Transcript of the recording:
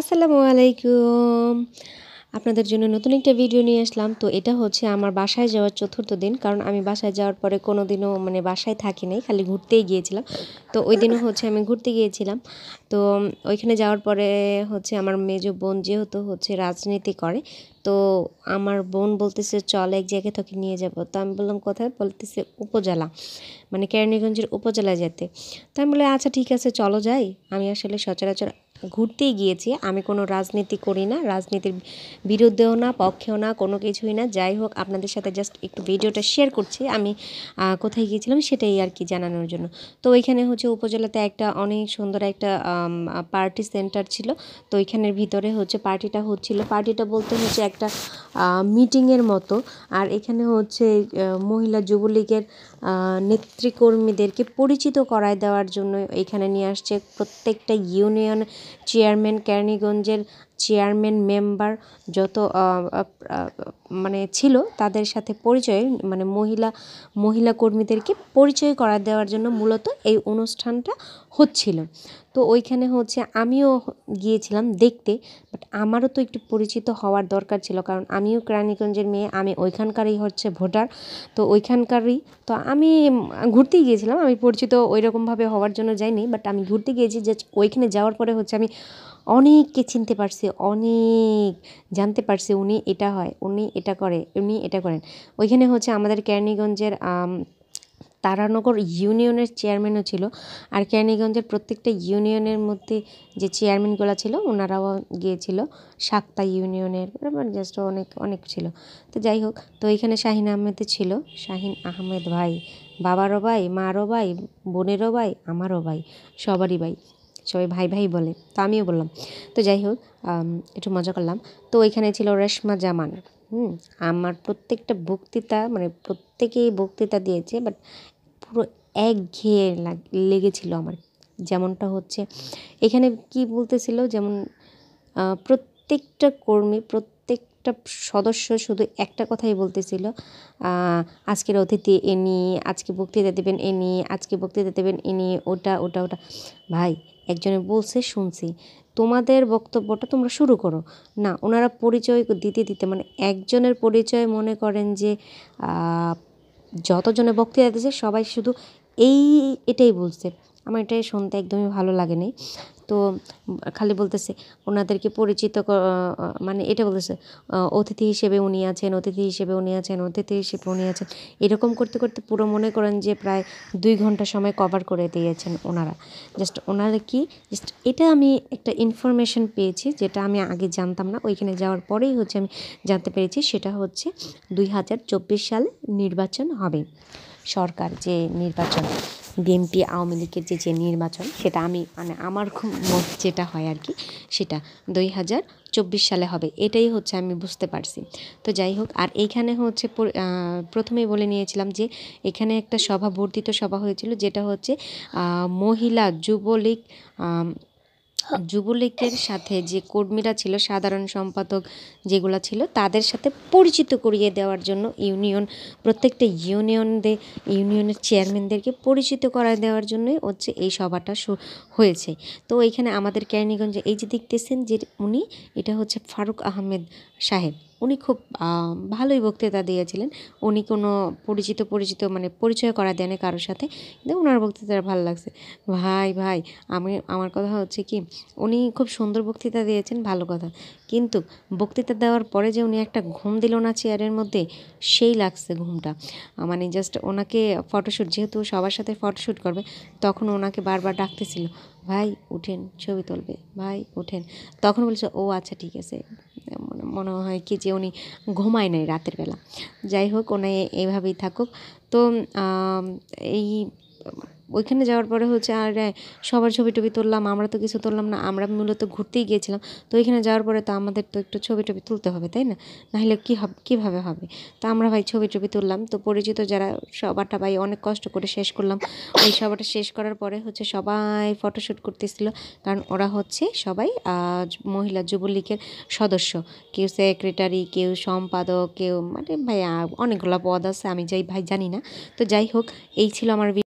আসসালামু আলাইকুম আপনাদের জন্য নতুন একটা ভিডিও নিয়ে আসলাম তো এটা হচ্ছে আমার বাসায় যাওয়ার চতুর্থ দিন কারণ আমি বাসায় যাওয়ার পরে কোনো দিনও মানে বাসায় থাকি নাই খালি ঘুরতেই গিয়েছিলাম তো ওই দিনও হচ্ছে আমি ঘুরতে গিয়েছিলাম তো ওইখানে যাওয়ার পরে হচ্ছে আমার মেজো বোন যেহেতু হচ্ছে রাজনীতি করে তো আমার বোন বলতেছে চল এক জায়গায় থেকে নিয়ে যাব তো আমি বললাম কোথায় বলতেছে উপজেলা মানে কেরানীগঞ্জের উপজেলায় যেতে তো আমি বললাম আচ্ছা ঠিক আছে চলো যাই আমি আসলে সচরাচর ঘুরতেই গিয়েছি আমি কোনো রাজনীতি করি না রাজনীতির বিরুদ্ধেও না পক্ষেও না কোনো কিছুই না যাই হোক আপনাদের সাথে জাস্ট একটু ভিডিওটা শেয়ার করছি আমি কোথায় গিয়েছিলাম সেটাই আর কি জানানোর জন্য তো ওইখানে হচ্ছে উপজেলাতে একটা অনেক সুন্দর একটা পার্টি সেন্টার ছিল তো ওইখানের ভিতরে হচ্ছে পার্টিটা হচ্ছিল পার্টিটা বলতে হচ্ছে একটা মিটিংয়ের মতো আর এখানে হচ্ছে মহিলা যুবলীগের নেতৃকর্মীদেরকে পরিচিত করায় দেওয়ার জন্য এখানে নিয়ে আসছে প্রত্যেকটা ইউনিয়ন চেয়ারম্যান কেরানীগঞ্জের চেয়ারম্যান মেম্বার যত মানে ছিল তাদের সাথে পরিচয় মানে মহিলা মহিলা কর্মীদেরকে পরিচয় করা দেওয়ার জন্য মূলত এই অনুষ্ঠানটা হচ্ছিল তো ওইখানে হচ্ছে আমিও গিয়েছিলাম দেখতে বাট আমারও তো একটু পরিচিত হওয়ার দরকার ছিল কারণ আমিও কেরানীগঞ্জের মেয়ে আমি ওইখানকারই হচ্ছে ভোটার তো ওইখানকারই তো আমি ঘুরতেই গিয়েছিলাম আমি পরিচিত ওই রকমভাবে হওয়ার জন্য যাইনি বাট আমি ঘুরতে গিয়েছি যে ওইখানে যাওয়ার পরে হচ্ছে আমি অনেককে চিনতে পারছে অনেক জানতে পারছে উনি এটা হয় উনি এটা করে উনি এটা করেন ওইখানে হচ্ছে আমাদের কেরানীগঞ্জের তারানগর ইউনিয়নের চেয়ারম্যানও ছিল আর কেরানীগঞ্জের প্রত্যেকটা ইউনিয়নের মধ্যে যে চেয়ারম্যানগুলো ছিল ওনারাও গিয়েছিল সাক্তা ইউনিয়নের মানে জাস্ট অনেক অনেক ছিল তো যাই হোক তো এখানে শাহিন আহমেদ ছিল শাহিন আহমেদ ভাই বাবারও ভাই মারও ভাই বোনেরও ভাই আমারও ভাই সবারই ভাই সবাই ভাই ভাই বলে তো আমিও বললাম তো যাই হোক একটু মজা করলাম তো ওইখানে ছিল রেশমা জামান হুম আমার প্রত্যেকটা বক্তৃতা মানে প্রত্যেকেই বক্তৃতা দিয়েছে বাট পুরো একঘেয়ে লেগেছিল আমার যেমনটা হচ্ছে এখানে কি বলতেছিল যেমন প্রত্যেকটা কর্মী প্রত্যেক প্রত্যেকটা সদস্য শুধু একটা কথাই বলতেছিল আজকের অতিথি এনি আজকে বক্তৃতা দেবেন এনি আজকে বক্তৃতা দেবেন এনি ওটা ওটা ওটা ভাই একজনে বলছে শুনছি তোমাদের বক্তব্যটা তোমরা শুরু করো না ওনারা পরিচয় দিতে দিতে মানে একজনের পরিচয় মনে করেন যে যতজনে বক্তৃতা দিতেছে সবাই শুধু এই এটাই বলছে আমার এটাই শুনতে একদমই ভালো লাগে নি তো খালি বলতেছে ওনাদেরকে পরিচিত মানে এটা বলতেছে অতিথি হিসেবে উনি আছেন অতিথি হিসেবে উনি আছেন অতিথি হিসেবে উনি আছেন এরকম করতে করতে পুরো মনে করেন যে প্রায় দুই ঘন্টা সময় কভার করে দিয়েছেন ওনারা জাস্ট ওনারা কি জাস্ট এটা আমি একটা ইনফরমেশন পেয়েছি যেটা আমি আগে জানতাম না ওইখানে যাওয়ার পরেই হচ্ছে আমি জানতে পেরেছি সেটা হচ্ছে দুই হাজার চব্বিশ সালে নির্বাচন হবে সরকার যে নির্বাচন বিএনপি আওয়ামী লীগের যে যে নির্বাচন সেটা আমি মানে আমার খুব মত যেটা হয় আর কি সেটা দুই হাজার চব্বিশ সালে হবে এটাই হচ্ছে আমি বুঝতে পারছি তো যাই হোক আর এইখানে হচ্ছে প্রথমেই বলে নিয়েছিলাম যে এখানে একটা সভা বর্ধিত সভা হয়েছিল যেটা হচ্ছে মহিলা যুবলীগ যুবলীগের সাথে যে কর্মীরা ছিল সাধারণ সম্পাদক যেগুলো ছিল তাদের সাথে পরিচিত করিয়ে দেওয়ার জন্য ইউনিয়ন প্রত্যেকটা ইউনিয়নদের ইউনিয়নের চেয়ারম্যানদেরকে পরিচিত করায় দেওয়ার জন্যই হচ্ছে এই সভাটা হয়েছে তো এইখানে আমাদের কেরানীগঞ্জে এই যে দেখতেছেন যে উনি এটা হচ্ছে ফারুক আহমেদ সাহেব উনি খুব ভালোই বক্তৃতা দিয়েছিলেন উনি কোনো পরিচিত পরিচিত মানে পরিচয় করা দেনে কারোর সাথে কিন্তু ওনার বক্তৃতা ভালো লাগছে ভাই ভাই আমি আমার কথা হচ্ছে কি উনি খুব সুন্দর বক্তৃতা দিয়েছেন ভালো কথা কিন্তু বক্তৃতা দেওয়ার পরে যে উনি একটা ঘুম দিল না চেয়ারের মধ্যে সেই লাগছে ঘুমটা মানে জাস্ট ওনাকে ফটোশ্যুট যেহেতু সবার সাথে ফটোশ্যুট করবে তখন ওনাকে বারবার ডাকতেছিল ভাই উঠেন ছবি তুলবে ভাই উঠেন তখন বলছে ও আচ্ছা ঠিক আছে মনে হয় কি যে উনি ঘুমায় নাই রাতের বেলা যাই হোক উনি এইভাবেই থাকুক তো এই ওইখানে যাওয়ার পরে হচ্ছে আর সবার ছবি টবি তুললাম আমরা তো কিছু তুললাম না আমরা মূলত ঘুরতেই গিয়েছিলাম তো ওইখানে যাওয়ার পরে তো আমাদের তো একটু ছবি টবি তুলতে হবে তাই না নাহলে কী হবে কীভাবে হবে তো আমরা ভাই ছবি টবি তুললাম তো পরিচিত যারা সবারটা ভাই অনেক কষ্ট করে শেষ করলাম ওই সবারটা শেষ করার পরে হচ্ছে সবাই ফটোশ্যুট করতেছিল কারণ ওরা হচ্ছে সবাই মহিলা যুবলীগের সদস্য কেউ সেক্রেটারি কেউ সম্পাদক কেউ মানে ভাই অনেকগুলো পদ আছে আমি যাই ভাই জানি না তো যাই হোক এই ছিল আমার